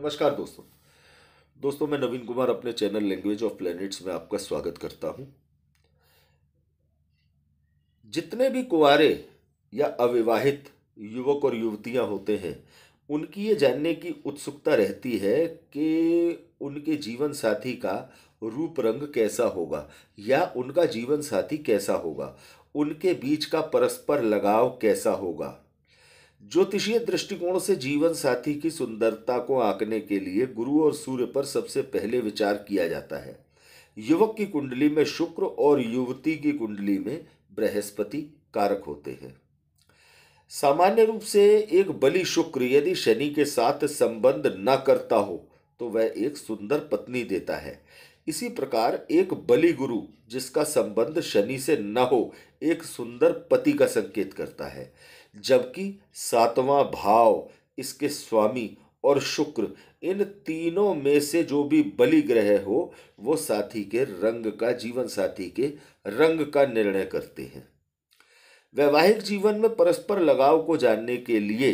नमस्कार दोस्तों दोस्तों मैं नवीन कुमार अपने चैनल लैंग्वेज ऑफ प्लैनेट्स में आपका स्वागत करता हूं जितने भी कुंवरे या अविवाहित युवक और युवतियां होते हैं उनकी ये जानने की उत्सुकता रहती है कि उनके जीवन साथी का रूप रंग कैसा होगा या उनका जीवन साथी कैसा होगा उनके बीच का परस्पर लगाव कैसा होगा ज्योतिषीय दृष्टिकोण से जीवन साथी की सुंदरता को आंकने के लिए गुरु और सूर्य पर सबसे पहले विचार किया जाता है युवक की कुंडली में शुक्र और युवती की कुंडली में बृहस्पति कारक होते हैं सामान्य रूप से एक बलि शुक्र यदि शनि के साथ संबंध न करता हो तो वह एक सुंदर पत्नी देता है इसी प्रकार एक बलि गुरु जिसका संबंध शनि से न हो एक सुंदर पति का संकेत करता है जबकि सातवां भाव इसके स्वामी और शुक्र इन तीनों में से जो भी बलि ग्रह हो वो साथी के रंग का जीवन साथी के रंग का निर्णय करते हैं वैवाहिक जीवन में परस्पर लगाव को जानने के लिए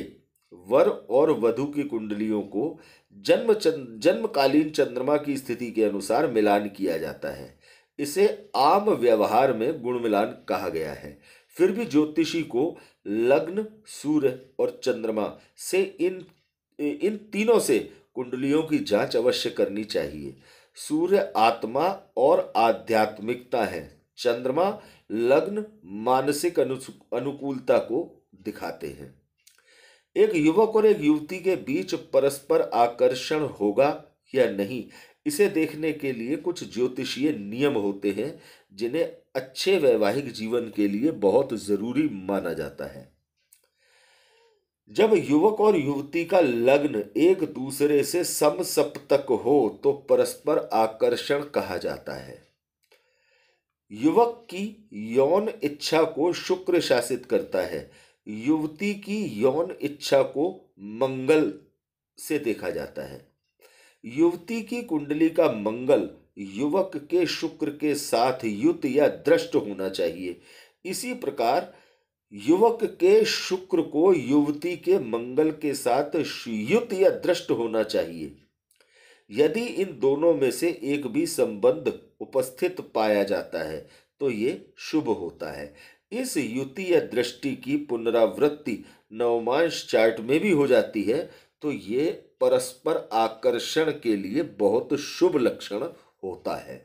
वर और वधु की कुंडलियों को जन्म चंद, जन्मकालीन चंद्रमा की स्थिति के अनुसार मिलान किया जाता है इसे आम व्यवहार में गुण मिलान कहा गया है फिर भी ज्योतिषी को लग्न सूर्य और चंद्रमा से इन इन तीनों से कुंडलियों की जांच अवश्य करनी चाहिए सूर्य आत्मा और आध्यात्मिकता है चंद्रमा लग्न मानसिक अनुकूलता को दिखाते हैं एक युवक और एक युवती के बीच परस्पर आकर्षण होगा या नहीं इसे देखने के लिए कुछ ज्योतिषीय नियम होते हैं जिन्हें अच्छे वैवाहिक जीवन के लिए बहुत जरूरी माना जाता है जब युवक और युवती का लग्न एक दूसरे से सम सप्तक हो तो परस्पर आकर्षण कहा जाता है युवक की यौन इच्छा को शुक्र शासित करता है युवती की यौन इच्छा को मंगल से देखा जाता है युवती की कुंडली का मंगल युवक के शुक्र के साथ युत या दृष्ट होना चाहिए इसी प्रकार युवक के शुक्र को युवती के मंगल के साथ युत या दृष्ट होना चाहिए यदि इन दोनों में से एक भी संबंध उपस्थित पाया जाता है तो ये शुभ होता है इस युति या दृष्टि की पुनरावृत्ति नवमांश चार्ट में भी हो जाती है तो ये परस्पर आकर्षण के लिए बहुत शुभ लक्षण होता है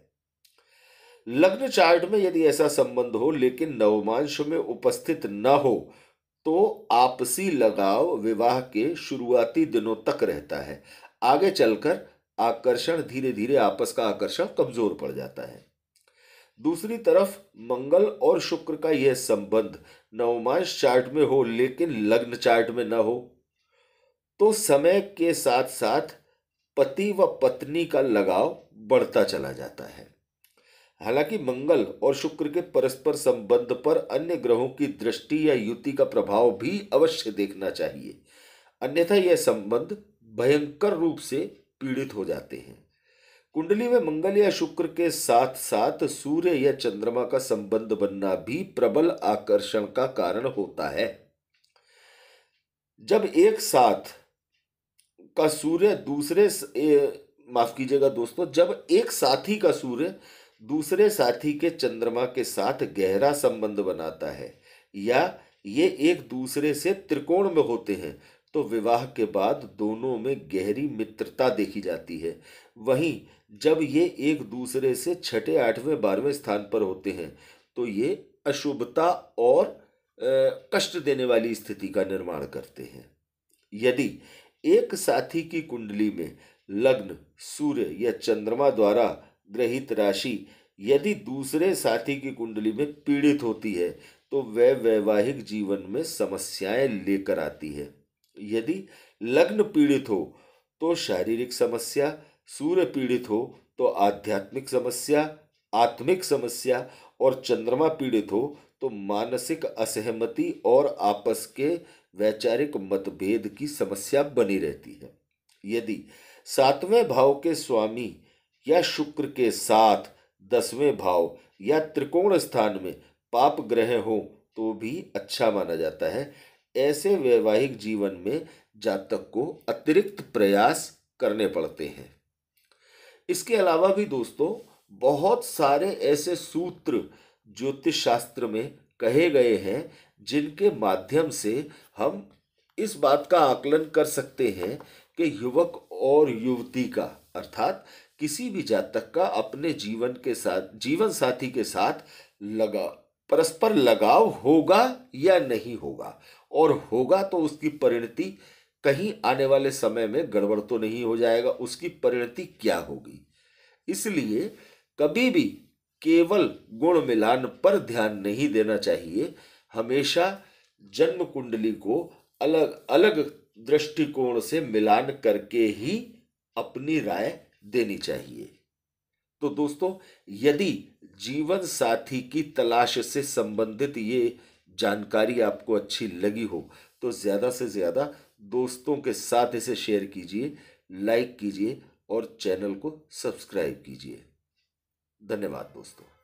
लग्न चार्ट में यदि ऐसा संबंध हो लेकिन नवमांश में उपस्थित न हो तो आपसी लगाव विवाह के शुरुआती दिनों तक रहता है आगे चलकर आकर्षण धीरे धीरे आपस का आकर्षण कमजोर पड़ जाता है दूसरी तरफ मंगल और शुक्र का यह संबंध नवमांश चार्ट में हो लेकिन लग्न चार्ट में न हो तो समय के साथ साथ पति व पत्नी का लगाव बढ़ता चला जाता है हालांकि मंगल और शुक्र के परस्पर संबंध पर अन्य ग्रहों की दृष्टि या युति का प्रभाव भी अवश्य देखना चाहिए अन्यथा यह संबंध भयंकर रूप से पीड़ित हो जाते हैं कुंडली में मंगल या शुक्र के साथ साथ सूर्य या चंद्रमा का संबंध बनना भी प्रबल आकर्षण का कारण होता है जब एक साथ का सूर्य दूसरे माफ कीजिएगा दोस्तों जब एक साथी का सूर्य दूसरे साथी के चंद्रमा के साथ गहरा संबंध बनाता है या ये एक दूसरे से त्रिकोण में होते हैं तो विवाह के बाद दोनों में गहरी मित्रता देखी जाती है वहीं जब ये एक दूसरे से छठे आठवें बारहवें स्थान पर होते हैं तो ये अशुभता और कष्ट देने वाली स्थिति का निर्माण करते हैं यदि एक साथी की कुंडली में लग्न सूर्य या चंद्रमा द्वारा ग्रहित राशि यदि दूसरे साथी की कुंडली में पीड़ित होती है तो वह वैवाहिक जीवन में समस्याएं लेकर आती है यदि लग्न पीड़ित हो तो शारीरिक समस्या सूर्य पीड़ित हो तो आध्यात्मिक समस्या आत्मिक समस्या और चंद्रमा पीड़ित हो तो मानसिक असहमति और आपस के वैचारिक मतभेद की समस्या बनी रहती है यदि सातवें भाव के स्वामी या शुक्र के साथ दसवें भाव या त्रिकोण स्थान में पाप ग्रह हो तो भी अच्छा माना जाता है ऐसे वैवाहिक जीवन में जातक को अतिरिक्त प्रयास करने पड़ते हैं इसके अलावा भी दोस्तों बहुत सारे ऐसे सूत्र ज्योतिष शास्त्र में कहे गए हैं जिनके माध्यम से हम इस बात का आकलन कर सकते हैं कि युवक और युवती का अर्थात किसी भी जातक का अपने जीवन के साथ जीवन साथी के साथ लगा परस्पर लगाव होगा या नहीं होगा और होगा तो उसकी परिणति कहीं आने वाले समय में गड़बड़ तो नहीं हो जाएगा उसकी परिणति क्या होगी इसलिए कभी भी केवल गुण मिलान पर ध्यान नहीं देना चाहिए हमेशा जन्म कुंडली को अलग अलग दृष्टिकोण से मिलान करके ही अपनी राय देनी चाहिए तो दोस्तों यदि जीवन साथी की तलाश से संबंधित ये जानकारी आपको अच्छी लगी हो तो ज़्यादा से ज़्यादा दोस्तों के साथ इसे शेयर कीजिए लाइक कीजिए और चैनल को सब्सक्राइब कीजिए धन्यवाद दोस्तों